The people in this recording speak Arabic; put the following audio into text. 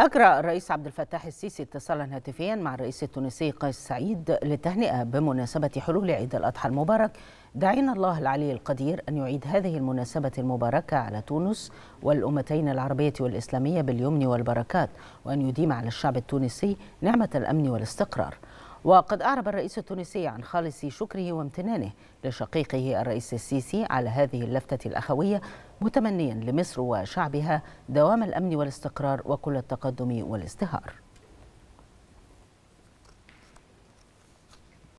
أجرى الرئيس عبد الفتاح السيسي اتصالا هاتفيا مع الرئيس التونسي قيس سعيد للتهنئة بمناسبة حلول عيد الأضحى المبارك دعينا الله العلي القدير أن يعيد هذه المناسبة المباركة على تونس والأمتين العربية والإسلامية باليمن والبركات وأن يديم على الشعب التونسي نعمة الأمن والاستقرار وقد أعرب الرئيس التونسي عن خالص شكره وامتنانه لشقيقه الرئيس السيسي على هذه اللفتة الأخوية متمنيا لمصر وشعبها دوام الأمن والاستقرار وكل التقدم والازدهار